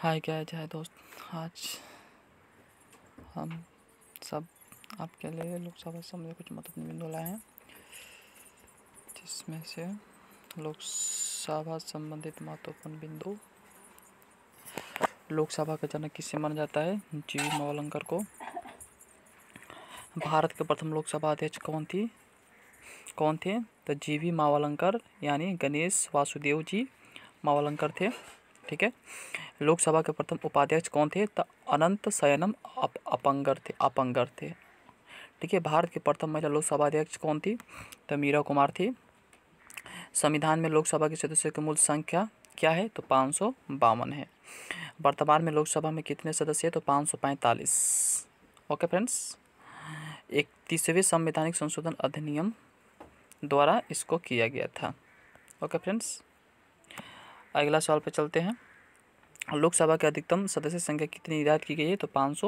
हाय क्या है दोस्त आज हम सब आपके लिए लोकसभा समझे कुछ महत्वपूर्ण बिंदु लाए हैं जिसमें से लोकसभा संबंधित महत्वपूर्ण बिंदु लोकसभा का जनक किससे माना जाता है जी मौलंकर को भारत के प्रथम लोकसभा अध्यक्ष कौन थी कौन थे तो जी वी मावलंकर यानी गणेश वासुदेव जी मावलंकर थे ठीक है लोकसभा के प्रथम उपाध्यक्ष कौन थे तो अनंत सयनम अप, अपंगर थे अपंगर थे ठीक है भारत की प्रथम महिला लोकसभा अध्यक्ष कौन थी तो मीरा कुमार थी संविधान में लोकसभा के सदस्यों की मूल संख्या क्या है तो पाँच है वर्तमान में लोकसभा में कितने सदस्य हैं तो पाँच ओके फ्रेंड्स इकतीसवें संवैधानिक संशोधन अधिनियम द्वारा इसको किया गया था ओके फ्रेंड्स अगला सवाल पर चलते हैं लोकसभा के अधिकतम सदस्य संख्या कितनी निर्धारित की गई है तो पाँच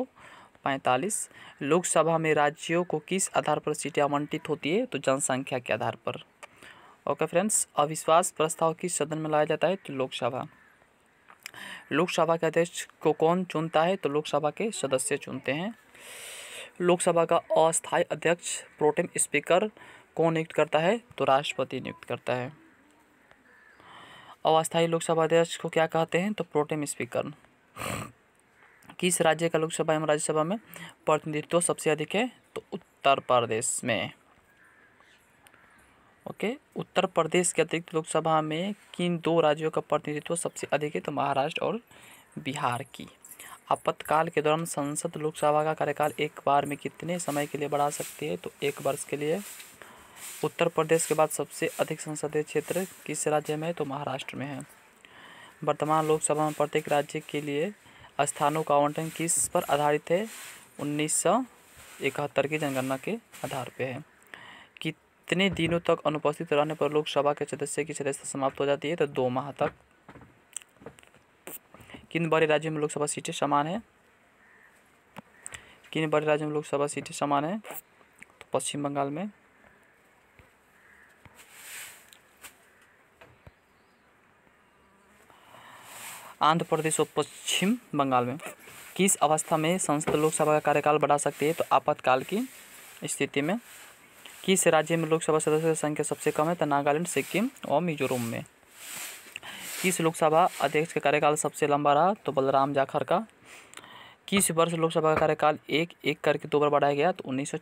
पैंतालीस लोकसभा में राज्यों को किस आधार पर सीटें आवंटित होती है तो जनसंख्या के आधार पर ओके फ्रेंड्स अविश्वास प्रस्ताव किस सदन में लाया जाता है तो लोकसभा लोकसभा के अध्यक्ष को कौन चुनता है तो लोकसभा के सदस्य चुनते हैं लोकसभा का अस्थायी अध्यक्ष प्रोटेम स्पीकर कौन नियुक्त करता है तो राष्ट्रपति नियुक्त करता है अवस्थाई लोकसभा अध्यक्ष को क्या कहते हैं तो प्रोटेम स्पीकर किस राज्य का लोकसभा एवं राज्यसभा में प्रतिनिधित्व सबसे अधिक है तो उत्तर प्रदेश में ओके उत्तर प्रदेश के अतिरिक्त लोकसभा में किन दो राज्यों का प्रतिनिधित्व सबसे अधिक है तो महाराष्ट्र और बिहार की आपातकाल के दौरान संसद लोकसभा का कार्यकाल एक बार में कितने समय के लिए बढ़ा सकती है तो एक वर्ष के लिए उत्तर प्रदेश के बाद सबसे अधिक संसदीय क्षेत्र किस राज्य में है तो महाराष्ट्र में है वर्तमान लोकसभा में प्रत्येक राज्य के लिए स्थानों का आवंटन किस पर आधारित है उन्नीस इकहत्तर की जनगणना के आधार पर है कितने दिनों तक अनुपस्थित रहने पर लोकसभा के सदस्य की सदस्यता समाप्त हो जाती है तो दो माह तक किन बड़े राज्यों में लोकसभा सीटें समान हैं किन बड़े राज्यों में लोकसभा सीटें समान हैं तो पश्चिम बंगाल में आंध्र प्रदेश और पश्चिम बंगाल में किस अवस्था में संसद लोकसभा का कार्यकाल बढ़ा सकती है तो आपातकाल की स्थिति में किस राज्य में लोकसभा सदस्य की संख्या सबसे कम है तो नागालैंड सिक्किम और मिजोरम में किस लोकसभा अध्यक्ष का कार्यकाल सबसे लंबा रहा तो बलराम जाखर का किस वर्ष लोकसभा का कार्यकाल एक एक करके दो बार बढ़ाया गया तो उन्नीस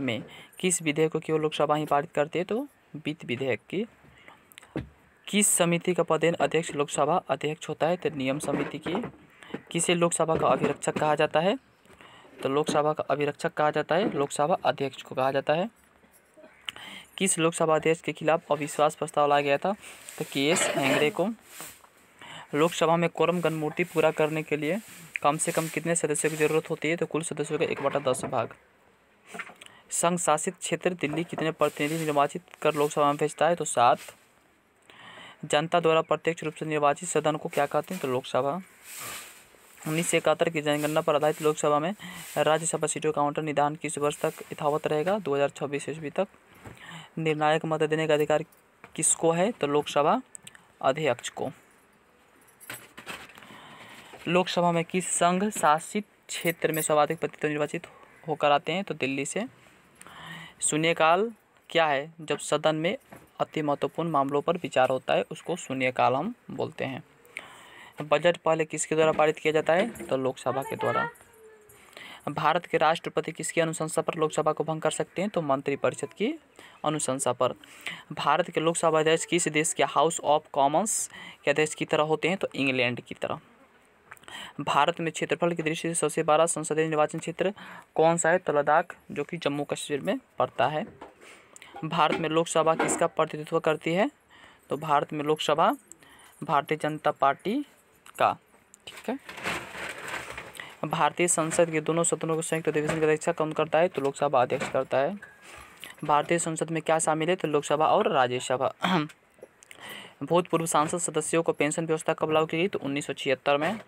में किस विधेयक को केवल लोकसभा ही पारित करती है तो वित्त विधेयक की किस समिति का पदेन अध्यक्ष लोकसभा अध्यक्ष होता है तो नियम समिति की किसे लोकसभा का अभिरक्षक कहा जाता है तो लोकसभा का अभिरक्षक कहा जाता है लोकसभा अध्यक्ष को कहा जाता है किस लोकसभा अध्यक्ष के खिलाफ अविश्वास प्रस्ताव लाया गया था तो के एस हेंगड़े को लोकसभा में कोरम गणमूर्ति पूरा करने के लिए कम से कम कितने सदस्यों की जरूरत होती है तो कुल सदस्यों का एक बटा दस भाग संघ शासित क्षेत्र दिल्ली कितने प्रतिनिधि निर्वाचित कर लोकसभा में भेजता है तो सात जनता द्वारा प्रत्यक्ष रूप से निर्वाचित सदन को क्या कहते हैं तो लोकसभा उन्नीस सौ इकहत्तर की जनगणना पर आधारित लोकसभा में राज्यसभा सीटों का आवंटन निदान किस वर्ष तक यथावत रहेगा 2026 ईस्वी तक निर्णायक मत देने का अधिकार किसको है तो लोकसभा अध्यक्ष को लोकसभा में किस संघ शासित क्षेत्र में सर्वाधिक प्रतिनिधित्व निर्वाचित होकर आते हैं तो दिल्ली से शून्यकाल क्या है जब सदन में अति महत्वपूर्ण मामलों पर विचार होता है उसको शून्यकाल हम बोलते हैं बजट पहले किसके द्वारा पारित किया जाता है तो लोकसभा के द्वारा भारत के राष्ट्रपति किसकी अनुशंसा पर लोकसभा को भंग कर सकते हैं तो मंत्रिपरिषद की अनुशंसा पर भारत के लोकसभा अध्यक्ष किस देश के हाउस ऑफ कॉमन्स के अध्यक्ष की तरह होते हैं तो इंग्लैंड की तरह भारत में क्षेत्रफल की दृष्टि से सबसे बड़ा संसदीय निर्वाचन क्षेत्र कौन सा है तो लद्दाख जो कि जम्मू कश्मीर में पड़ता है भारत में लोकसभा किसका प्रतिनिधित्व करती है तो भारत में लोकसभा भारतीय जनता पार्टी का ठीक है भारतीय संसद के दोनों सदनों को संयुक्त अधिवेशन का अध्यक्ष कौन करता है तो लोकसभा अध्यक्ष करता है भारतीय संसद में क्या शामिल है तो लोकसभा और राज्यसभा भूतपूर्व सांसद सदस्यों को पेंशन व्यवस्था कब लागू की गई तो उन्नीस में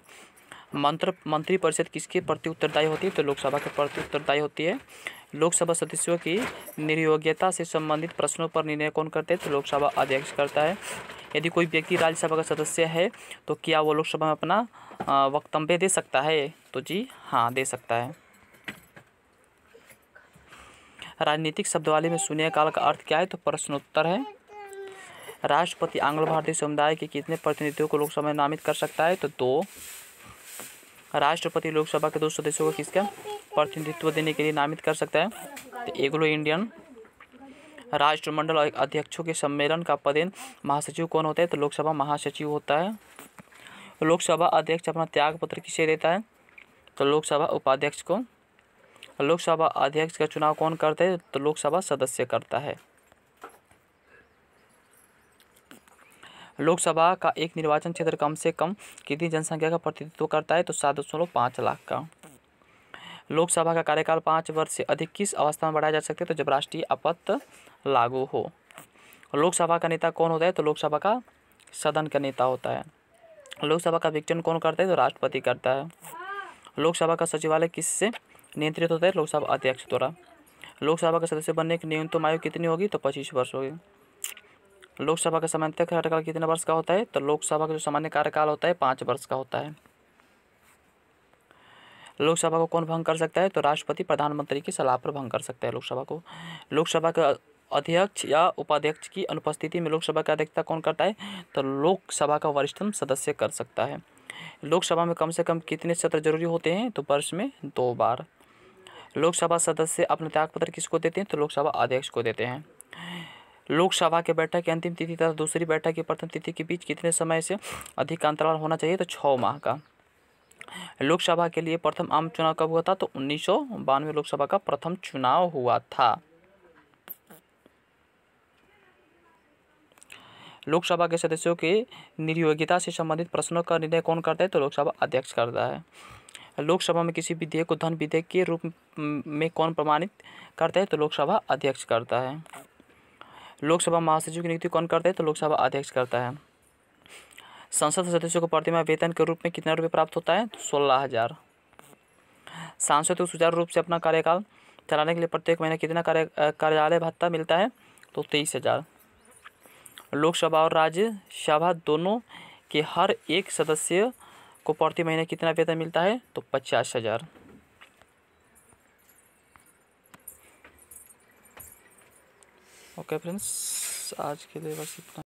मंत्र मंत्रिपरिषद किसके प्रति उत्तरदायी होती है तो लोकसभा के प्रति उत्तरदायी होती है लोकसभा सदस्यों की निर्योग्यता से संबंधित प्रश्नों पर निर्णय कौन करते हैं तो लोकसभा अध्यक्ष करता है यदि कोई व्यक्ति राज्यसभा का सदस्य है तो क्या वो लोकसभा में अपना वक्तव्य दे सकता है तो जी हाँ दे सकता है राजनीतिक शब्दवाली में शून्यकाल का अर्थ क्या है तो प्रश्नोत्तर है राष्ट्रपति आंग्ल भारतीय समुदाय के कितने प्रतिनिधियों को लोकसभा में नामित कर सकता है तो दो राष्ट्रपति लोकसभा के दो सदस्यों को किसका प्रतिनिधित्व देने के लिए नामित कर सकता है तो एग्लो इंडियन राष्ट्रमंडल अध्यक्षों के सम्मेलन का पदेन महासचिव कौन होता है तो लोकसभा महासचिव होता है लोकसभा अध्यक्ष अपना त्याग पत्र किसे देता है तो लोकसभा उपाध्यक्ष को लोकसभा अध्यक्ष का चुनाव कौन करते हैं तो लोकसभा सदस्य करता है लोकसभा का एक निर्वाचन क्षेत्र कम से कम कितनी जनसंख्या का प्रतिनिधित्व करता है तो सात दशमलव पाँच लाख का लोकसभा का कार्यकाल पाँच वर्ष से अधिक किस अवस्था में बढ़ाया जा सकता है तो जब राष्ट्रीय आपत्त लागू हो लोकसभा का नेता कौन होता है तो लोकसभा का सदन का नेता होता है लोकसभा का विघटन कौन करता है तो राष्ट्रपति करता है लोकसभा का सचिवालय किससे नियंत्रित होता है लोकसभा अध्यक्ष द्वारा लोकसभा का सदस्य बनने की न्यूनतम आयु कितनी होगी तो पच्चीस वर्ष होगी लोकसभा का सामान्य कार्यकाल कितने वर्ष का होता है तो लोकसभा का जो सामान्य कार्यकाल होता है पाँच वर्ष का होता है लोकसभा को कौन भंग कर सकता है तो राष्ट्रपति प्रधानमंत्री की सलाह पर भंग कर सकता है लोकसभा को लोकसभा का अध्यक्ष या उपाध्यक्ष की अनुपस्थिति में लोकसभा की अध्यक्षता कौन करता है तो लोकसभा का वरिष्ठतम सदस्य कर सकता है लोकसभा में कम से कम कितने सत्र जरूरी होते हैं तो वर्ष में दो बार लोकसभा सदस्य अपने त्यागपत्र किसको देते हैं तो लोकसभा अध्यक्ष को देते हैं लोकसभा के बैठक की अंतिम तिथि तथा दूसरी बैठक की प्रथम तिथि के बीच कितने समय से अधिक अंतराल होना चाहिए तो छः माह का लोकसभा के लिए प्रथम आम चुनाव कब हुआ था तो उन्नीस लोकसभा का प्रथम चुनाव हुआ था लोकसभा के सदस्यों की निर्योग्यता से संबंधित प्रश्नों का निर्णय कौन करता है तो लोकसभा अध्यक्ष करता है लोकसभा में किसी विधेयक को धन विधेयक के रूप में कौन प्रमाणित करता है तो लोकसभा अध्यक्ष करता है लोकसभा महासचिव की नियुक्ति कौन करता है तो लोकसभा अध्यक्ष करता है संसद सदस्यों को प्रतिमा वेतन के रूप में कितना रुपये प्राप्त होता है तो सोलह हज़ार सांसद को सुचारू रूप से अपना कार्यकाल चलाने के लिए प्रत्येक महीने कितना कार्य कार्यालय भत्ता मिलता है तो तेईस हज़ार लोकसभा और राज्यसभा दोनों के हर एक सदस्य को प्रति महीने कितना वेतन मिलता है तो पचास हज़ार ओके फ्रेंड्स आज के लिए बस इतना